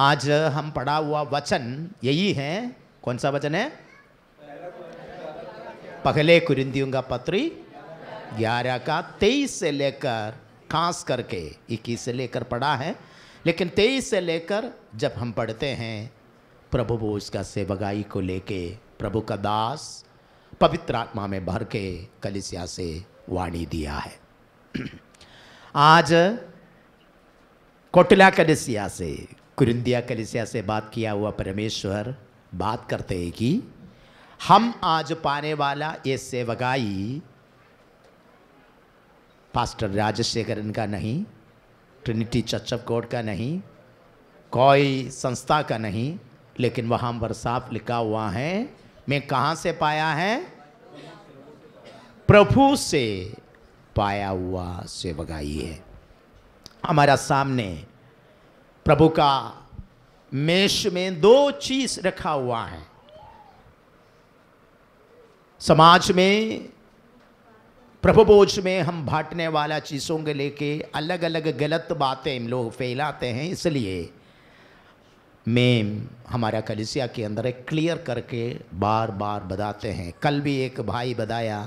आज हम पढ़ा हुआ वचन यही है कौन सा वचन है पहले कुरिंदियों का पत्री ग्यारह का तेईस से लेकर खास करके इक्कीस से लेकर पढ़ा है लेकिन तेईस से लेकर जब हम पढ़ते हैं प्रभु वो उसका सेवगाई को लेके प्रभु का दास पवित्र आत्मा में भर के कलिसिया से वाणी दिया है आज कोटला कलिसिया से कुरिंदिया कलिसिया से बात किया हुआ परमेश्वर बात करते हैं कि हम आज पाने वाला ये सेवकाई पास्टर राजशेखरन का नहीं ट्रिनिटी चर्च ऑफ गॉड का नहीं कोई संस्था का नहीं लेकिन वहाँ पर साफ लिखा हुआ है मैं कहाँ से पाया है प्रभु से पाया हुआ सेवकाई है हमारा सामने प्रभु का मेष में दो चीज रखा हुआ है समाज में बोझ में हम भाटने वाला चीज़ों के लेके अलग अलग गलत बातें हम लोग फैलाते हैं इसलिए मैं हमारा कलिसिया के अंदर एक क्लियर करके बार बार बताते हैं कल भी एक भाई बताया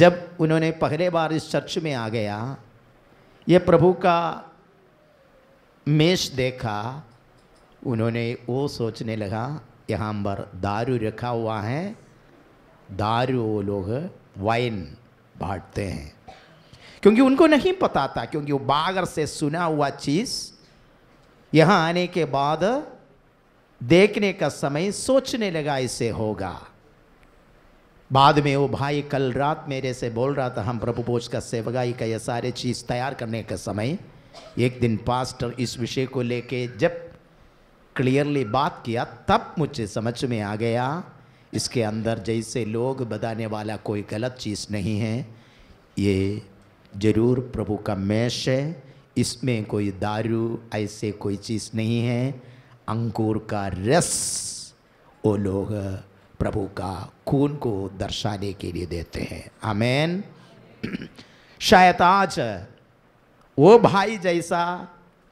जब उन्होंने पहले बार इस चर्च में आ गया ये प्रभु का मेष देखा उन्होंने वो सोचने लगा यहाँ पर दारू रखा हुआ है दारू वो लोग वाइन बांटते हैं क्योंकि उनको नहीं पता था क्योंकि वो बागर से सुना हुआ चीज़ यहाँ आने के बाद देखने का समय सोचने लगा इसे होगा बाद में वो भाई कल रात मेरे से बोल रहा था हम प्रभु का सेवगाई का यह सारे चीज़ तैयार करने का समय एक दिन पास्टर इस विषय को लेके जब क्लियरली बात किया तब मुझे समझ में आ गया इसके अंदर जैसे लोग बताने वाला कोई गलत चीज़ नहीं है ये जरूर प्रभु का मैश है इसमें कोई दारू ऐसे कोई चीज़ नहीं है अंकुर का रस वो लोग प्रभु का खून को दर्शाने के लिए देते हैं आमेन शायद आज वो भाई जैसा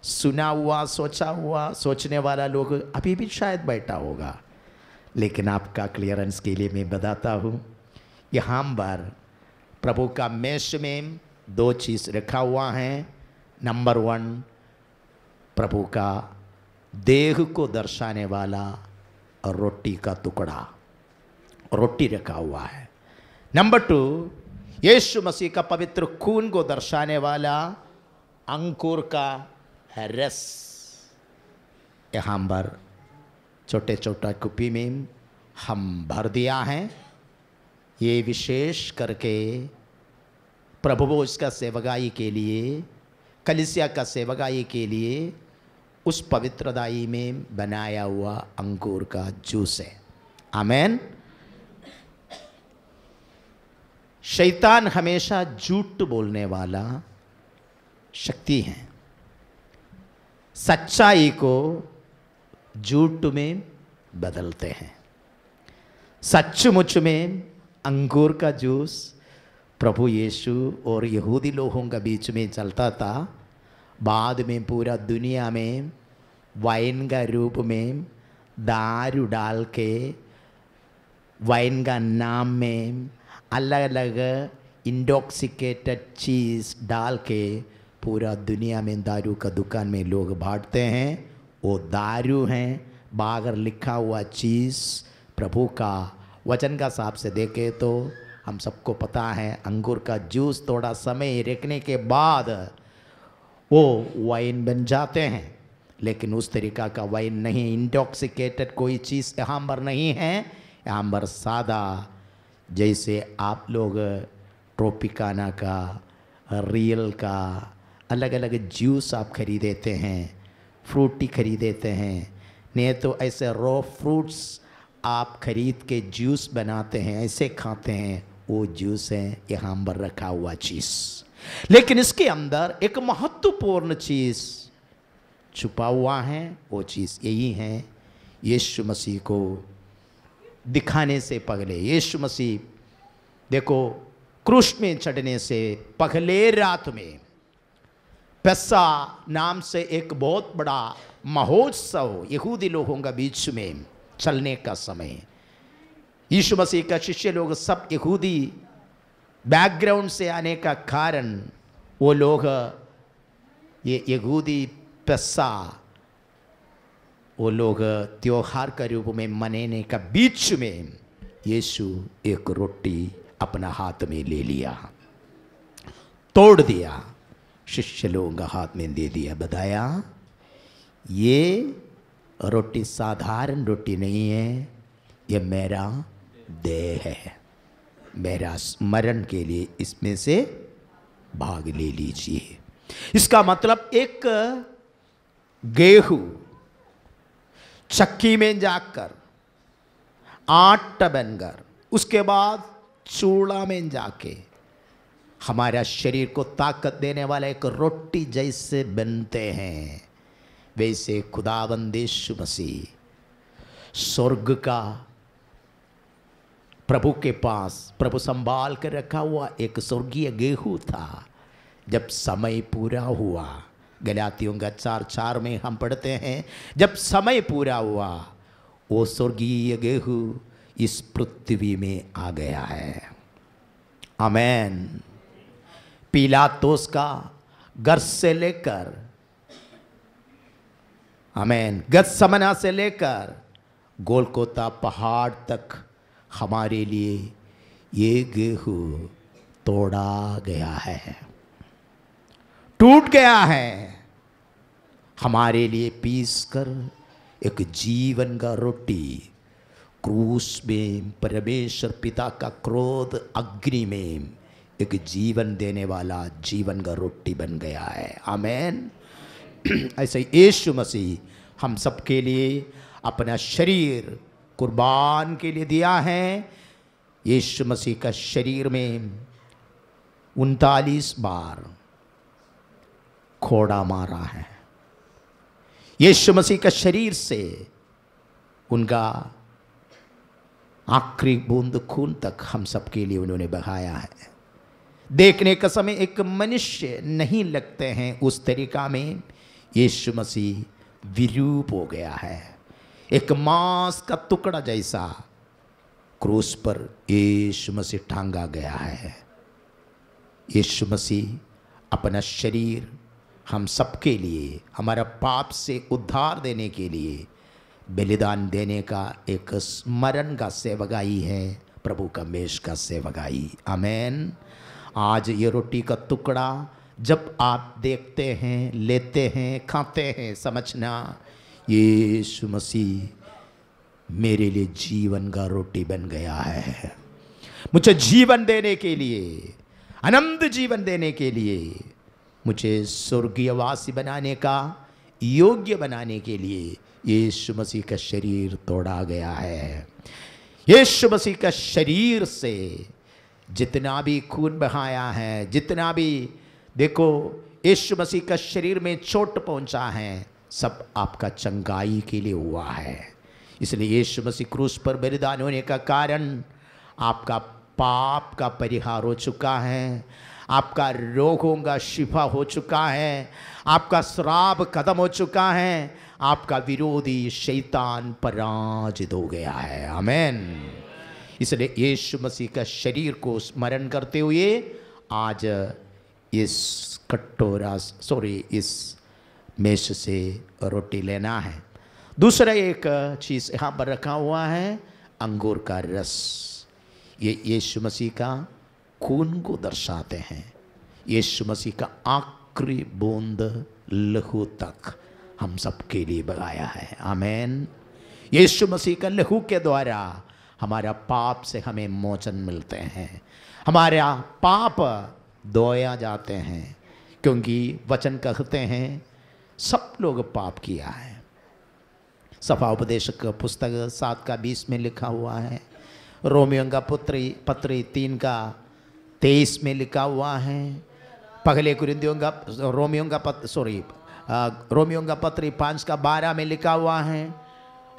सुना हुआ सोचा हुआ सोचने वाला लोग अभी भी शायद बैठा होगा लेकिन आपका क्लियरेंस के लिए मैं बताता हूँ कि हम बार प्रभु का मेष में दो चीज़ रखा हुआ है नंबर वन प्रभु का देह को दर्शाने वाला और रोटी का टुकड़ा रोटी रखा हुआ है नंबर टू यीशु मसीह का पवित्र खून को दर्शाने वाला अंकुर का रस यहाँ पर छोटे छोटा कुपी में हम भर दिया है ये विशेष करके प्रभु भोज का सेवगाई के लिए कलिसिया का सेवगाई के लिए उस पवित्रदाई में बनाया हुआ अंगूर का जूस है आमेन शैतान हमेशा झूठ बोलने वाला शक्ति हैं सच्चाई को झूठ में बदलते हैं सचमुच में अंगूर का जूस प्रभु यीशु और यहूदी लोगों के बीच में चलता था बाद में पूरा दुनिया में वाइन का रूप में दारू डाल के वाइन का नाम में अलग अलग इंडोक्सिकेटेड चीज़ डाल के पूरा दुनिया में दारू का दुकान में लोग बांटते हैं वो दारू हैं बागर लिखा हुआ चीज़ प्रभु का वचन का हिसाब से देखे तो हम सबको पता है अंगूर का जूस थोड़ा समय रखने के बाद वो वाइन बन जाते हैं लेकिन उस तरीका का वाइन नहीं इंटॉक्सिकेटेड कोई चीज़ यहाँ पर नहीं है यहाँ पर सादा जैसे आप लोग ट्रोपिकाना का रियल का अलग अलग जूस आप खरीदते हैं फ्रूटी खरीदते हैं नहीं तो ऐसे रॉ फ्रूट्स आप खरीद के जूस बनाते हैं ऐसे खाते हैं वो जूस है यहाँ पर रखा हुआ चीज़ लेकिन इसके अंदर एक महत्वपूर्ण चीज़ छुपा हुआ है वो चीज़ यही है यीशु मसीह को दिखाने से पगले यीशु मसीह देखो क्रूश में चढ़ने से पगले रात में पैसा नाम से एक बहुत बड़ा महोत्सव यहूदी लोगों का बीच में चलने का समय यीशु मसीह का शिष्य लोग सब यहूदी बैकग्राउंड से आने का कारण वो लोग ये यहूदी पेस्सा वो लोग त्योहार के रूप में मनाने का बीच में यीशु एक रोटी अपना हाथ में ले लिया तोड़ दिया शिष्य लोगों का हाथ में दे दिया बताया ये रोटी साधारण रोटी नहीं है ये मेरा देह है मेरा स्मरण के लिए इसमें से भाग ले लीजिए इसका मतलब एक गेहूं चक्की में जाकर आटा बनकर उसके बाद चूड़ा में जाके हमारा शरीर को ताकत देने वाला एक रोटी जैसे बनते हैं वैसे खुदाबंदेश मसीह स्वर्ग का प्रभु के पास प्रभु संभाल कर रखा हुआ एक स्वर्गीय गेहूं था जब समय पूरा हुआ गलातियों का चार चार में हम पढ़ते हैं जब समय पूरा हुआ वो स्वर्गीय गेहूं इस पृथ्वी में आ गया है अमैन पीलातोस का गर्स से लेकर हमेन गत समना से लेकर गोलकोता पहाड़ तक हमारे लिए ये गेहू तोड़ा गया है टूट गया है हमारे लिए पीस कर एक जीवन का रोटी क्रूस में परमेश्वर पिता का क्रोध अग्नि में एक जीवन देने वाला जीवन का रोटी बन गया है आमेन ऐसे ही यीशु मसीह हम सबके लिए अपना शरीर कुर्बान के लिए दिया है यीशु मसीह का शरीर में उनतालीस बार खोड़ा मारा है यीशु मसीह का शरीर से उनका आखिरी बूंद खून तक हम सबके लिए उन्होंने बहाया है देखने का समय एक मनुष्य नहीं लगते हैं उस तरीका में यीशु मसीह विरूप हो गया है एक मांस का टुकड़ा जैसा क्रूस पर यीशु मसीह टांगा गया है यीशु मसीह अपना शरीर हम सबके लिए हमारा पाप से उद्धार देने के लिए बलिदान देने का एक स्मरण का सेवगाई है प्रभु कमेश का सेवगाई अमेन आज ये रोटी का टुकड़ा जब आप देखते हैं लेते हैं खाते हैं समझना ये मसीह मेरे लिए जीवन का रोटी बन गया है मुझे जीवन देने के लिए अनंत जीवन देने के लिए मुझे स्वर्गीय वासी बनाने का योग्य बनाने के लिए यीशु मसीह का शरीर तोड़ा गया है यीशु मसीह का शरीर से जितना भी खून बहाया है जितना भी देखो यीशु मसीह का शरीर में चोट पहुंचा है सब आपका चंगाई के लिए हुआ है इसलिए यीशु मसीह क्रूस पर बलिदान होने का कारण आपका पाप का परिहार हो चुका है आपका रोगों का शिफा हो चुका है आपका श्राप कदम हो चुका है आपका विरोधी शैतान पराजित हो गया है अमेन इसलिए यीशु मसीह का शरीर को स्मरण करते हुए आज इस कटोरा सॉरी इस मेष से रोटी लेना है दूसरा एक चीज़ यहाँ पर रखा हुआ है अंगूर का रस ये यीशु मसीह का खून को दर्शाते हैं यीशु मसीह का आखिरी बूंद लहू तक हम सब के लिए बगाया है आमेन यीशु मसीह का लहू के द्वारा हमारा पाप से हमें मोचन मिलते हैं हमारा पाप धोया जाते हैं क्योंकि वचन कहते हैं सब लोग पाप किया है सफा उपदेशक पुस्तक सात का बीस में लिखा हुआ है रोमियो का पुत्री पत्री तीन का तेईस में लिखा हुआ है पगले कुरिंदियों का रोमियो का पत्र सॉरी रोमियो का पत्री पाँच का बारह में लिखा हुआ है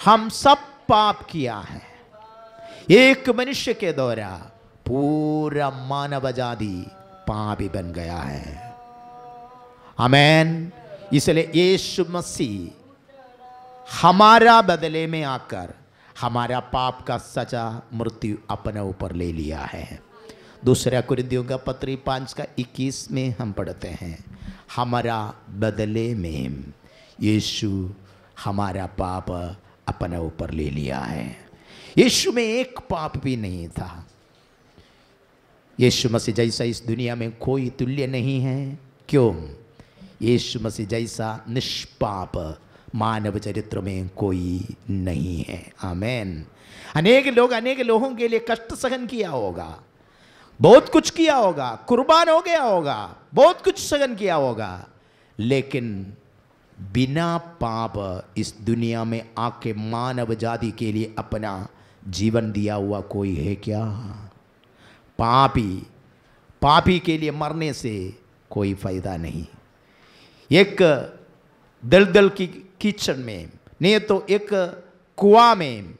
हम सब पाप किया है एक मनुष्य के द्वारा पूरा मानव जाति पापी बन गया है अमेन इसलिए यीशु मसीह हमारा बदले में आकर हमारा पाप का सजा मृत्यु अपने ऊपर ले लिया है दूसरा कुरिंदियों का पत्री पांच का इक्कीस में हम पढ़ते हैं हमारा बदले में यीशु हमारा पाप अपने ऊपर ले लिया है यीशु में एक पाप भी नहीं था यीशु मसीह जैसा इस दुनिया में कोई तुल्य नहीं है क्यों यीशु मसीह जैसा निष्पाप मानव चरित्र में कोई नहीं है आमेन अनेक लोग अनेक लोगों के लिए कष्ट सहन किया होगा बहुत कुछ किया होगा कुर्बान हो गया होगा बहुत कुछ सहन किया होगा लेकिन बिना पाप इस दुनिया में आके मानव जाति के लिए अपना जीवन दिया हुआ कोई है क्या पापी पापी के लिए मरने से कोई फायदा नहीं एक दलदल की किचन में नहीं तो एक कुआ में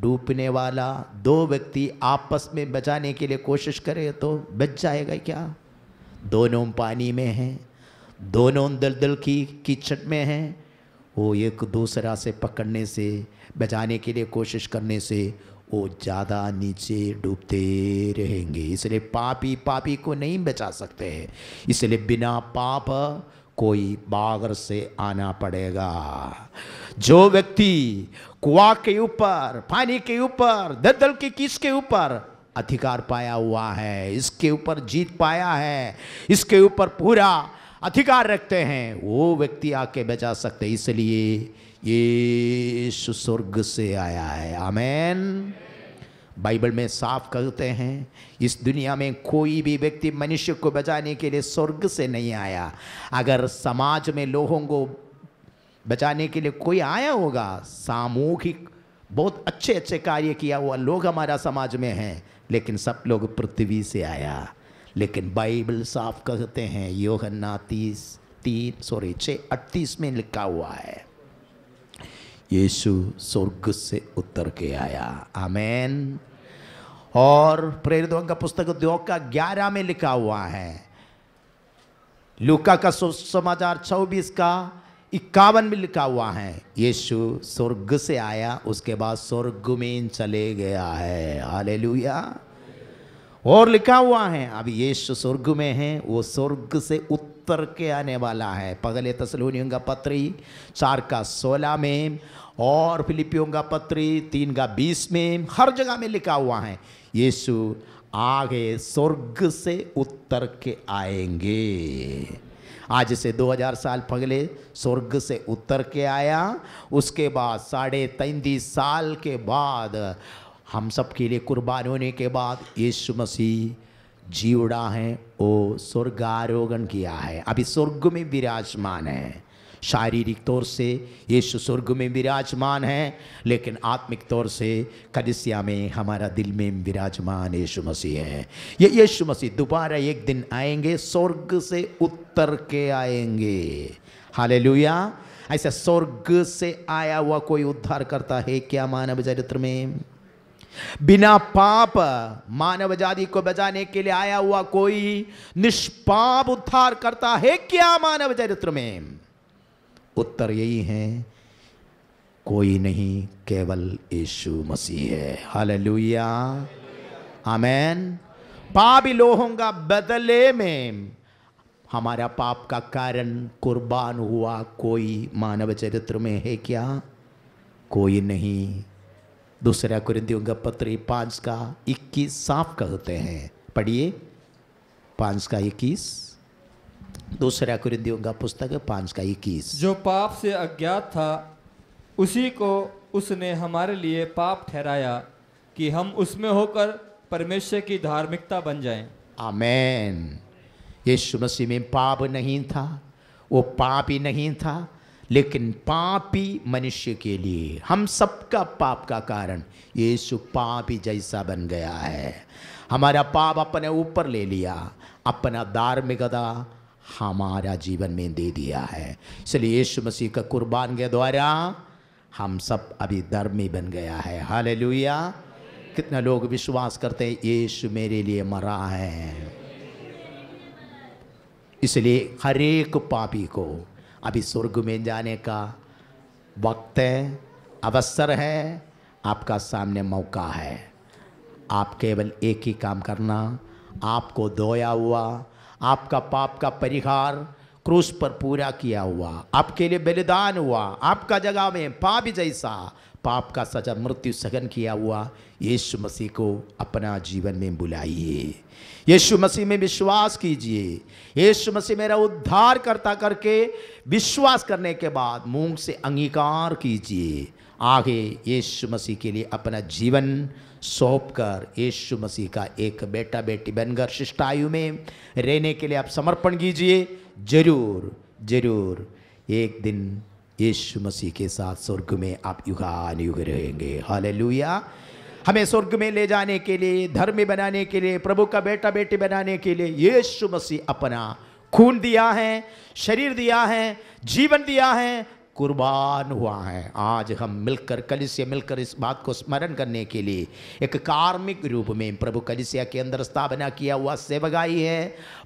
डूबने वाला दो व्यक्ति आपस में बचाने के लिए कोशिश करे तो बच जाएगा क्या दोनों पानी में हैं दोनों दलदल की कीचट में हैं वो एक दूसरा से पकड़ने से बचाने के लिए कोशिश करने से वो ज़्यादा नीचे डूबते रहेंगे इसलिए पापी पापी को नहीं बचा सकते हैं इसलिए बिना पाप कोई बागर से आना पड़ेगा जो व्यक्ति कुआ के ऊपर पानी के ऊपर दलदल के किस के ऊपर अधिकार पाया हुआ है इसके ऊपर जीत पाया है इसके ऊपर पूरा अधिकार रखते हैं वो व्यक्ति आके बचा सकते इसलिए ये स्वर्ग से आया है आमेन बाइबल में साफ करते हैं इस दुनिया में कोई भी व्यक्ति मनुष्य को बचाने के लिए स्वर्ग से नहीं आया अगर समाज में लोगों को बचाने के लिए कोई आया होगा सामूहिक बहुत अच्छे अच्छे कार्य किया हुआ लोग हमारा समाज में हैं लेकिन सब लोग पृथ्वी से आया लेकिन बाइबल साफ कहते हैं योहन्ना तीस तीन सॉरी छः अट्तीस में लिखा हुआ है यीशु स्वर्ग से उतर के आया आमेन और प्रेरितों का पुस्तक उद्योग का ग्यारह में लिखा हुआ है लुका का समाचार चौबीस का इक्यावन में लिखा हुआ है यीशु स्वर्ग से आया उसके बाद स्वर्ग में चले गया है हालेलुया और लिखा हुआ है अब यीशु स्वर्ग में है वो स्वर्ग से उत्तर के आने वाला है पगले तसलूनियों का पत्री चार का सोलह में और फिलिपियों का पत्री तीन का बीस में हर जगह में लिखा हुआ है यीशु आगे स्वर्ग से उत्तर के आएंगे आज से 2000 साल पगले स्वर्ग से उत्तर के आया उसके बाद साढ़े तैतीस साल के बाद हम सब के लिए कुर्बान होने के बाद यीशु मसीह जी उड़ा है वो स्वर्गारोहण किया है अभी स्वर्ग में विराजमान है शारीरिक तौर से यीशु स्वर्ग में विराजमान है लेकिन आत्मिक तौर से कलिसिया में हमारा दिल में विराजमान यीशु मसीह है ये यीशु मसीह दोबारा एक दिन आएंगे स्वर्ग से उतर के आएंगे हाले ऐसा स्वर्ग से आया हुआ कोई उद्धार करता है क्या मानव चरित्र में बिना पाप मानव जाति को बचाने के लिए आया हुआ कोई निष्पाप उद्धार करता है क्या मानव चरित्र में उत्तर यही है कोई नहीं केवल यीशु मसीह है हालेलुया आमेन पाप लोहों का बदले में हमारा पाप का कारण कुर्बान हुआ कोई मानव चरित्र में है क्या कोई नहीं दूसरा कुरिंदियों का पत्र पांच का इक्कीस साफ कहते हैं पढ़िए पांच का इक्कीस दूसरा कुरिंदियों का पुस्तक पांच का इक्कीस जो पाप से अज्ञात था उसी को उसने हमारे लिए पाप ठहराया कि हम उसमें होकर परमेश्वर की धार्मिकता बन जाएं। आमेन यीशु मसीह में पाप नहीं था वो पाप ही नहीं था लेकिन पापी मनुष्य के लिए हम सबका पाप का कारण यीशु पापी जैसा बन गया है हमारा पाप अपने ऊपर ले लिया अपना धार्मिकता हमारा जीवन में दे दिया है इसलिए यीशु मसीह का कुर्बान के द्वारा हम सब अभी धर्मी बन गया है हाल कितने लोग विश्वास करते हैं यीशु मेरे लिए मरा है इसलिए हरेक पापी को अभी स्वर्ग में जाने का वक्त है अवसर है आपका सामने मौका है आप केवल एक ही काम करना आपको धोया हुआ आपका पाप का परिहार क्रूस पर पूरा किया हुआ आपके लिए बलिदान हुआ आपका जगह में पाप जैसा पाप का सजा मृत्यु सघन किया हुआ यीशु मसीह को अपना जीवन में बुलाइए यीशु मसीह में विश्वास कीजिए यीशु मसीह मेरा उद्धार करता करके विश्वास करने के बाद मुंह से अंगीकार कीजिए आगे यीशु मसीह के लिए अपना जीवन सौंप कर यीशु मसीह का एक बेटा बेटी बनकर शिष्टायु में रहने के लिए आप समर्पण कीजिए जरूर जरूर एक दिन यीशु मसीह के साथ स्वर्ग में आप युगान युग रहेंगे हाल हमें स्वर्ग में ले जाने के लिए धर्म बनाने के लिए प्रभु का बेटा बेटी बनाने के लिए यीशु मसीह अपना खून दिया है शरीर दिया है जीवन दिया है कुर्बान हुआ है आज हम मिलकर कलिसिया मिलकर इस बात को स्मरण करने के लिए एक कार्मिक रूप में प्रभु कलिसिया के अंदर स्थापना किया हुआ सेवगाई है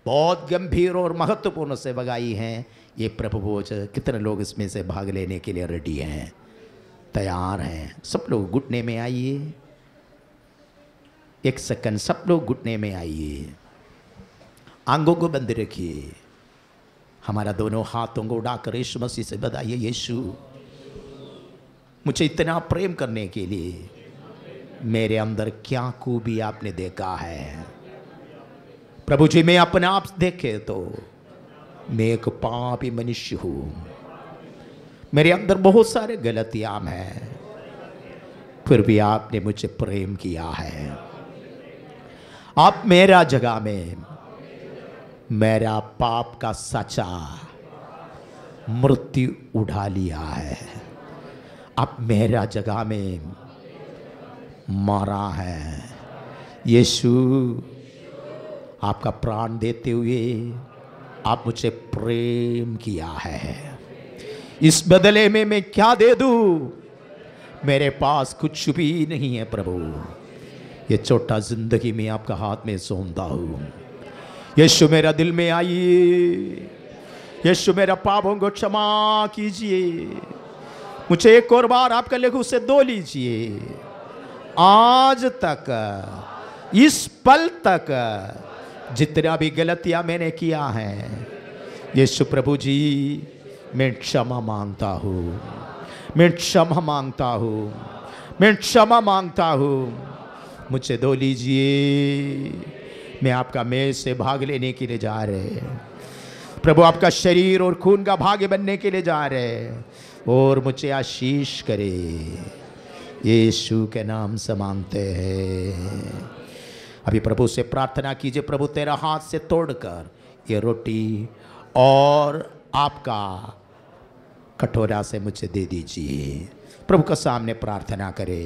बहुत गंभीर और महत्वपूर्ण सेवगाई है ये प्रभु भोज कितने लोग इसमें से भाग लेने के लिए रेडी हैं तैयार हैं सब लोग घुटने में आइए एक सेकंड सब लोग घुटने में आइए आंगों को बंद रखिए हमारा दोनों हाथों को उड़ाकर यीशु मसीह से बताइए यीशु मुझे इतना प्रेम करने के लिए मेरे अंदर क्या खूबी आपने देखा है प्रभु जी मैं अपने आप देखे तो मैं एक पापी मनुष्य हूं मेरे अंदर बहुत सारे गलतियां हैं फिर भी आपने मुझे प्रेम किया है आप मेरा जगह में मेरा पाप का सचा मृत्यु उठा लिया है आप मेरा जगह में मारा है यीशु आपका प्राण देते हुए आप मुझसे प्रेम किया है इस बदले में मैं क्या दे दू मेरे पास कुछ भी नहीं है प्रभु ये छोटा जिंदगी में आपका हाथ में सोमता हूं यशु मेरा दिल में आइए यशु मेरा पापों को क्षमा कीजिए मुझे एक और बार आपका लिए से दो लीजिए आज तक इस पल तक जितना भी गलतियां मैंने किया है यीशु प्रभु जी मैं क्षमा मांगता हूँ मैं क्षमा मांगता हूँ मैं क्षमा मांगता हूँ मुझे धो लीजिए मैं आपका मेज से भाग लेने के लिए जा रहे प्रभु आपका शरीर और खून का भाग्य बनने के लिए जा रहे और मुझे आशीष करे यीशु के नाम से मानते हैं अभी प्रभु से प्रार्थना कीजिए प्रभु तेरा हाथ से तोड़कर ये रोटी और आपका कटोरा से मुझे दे दीजिए प्रभु का सामने प्रार्थना करें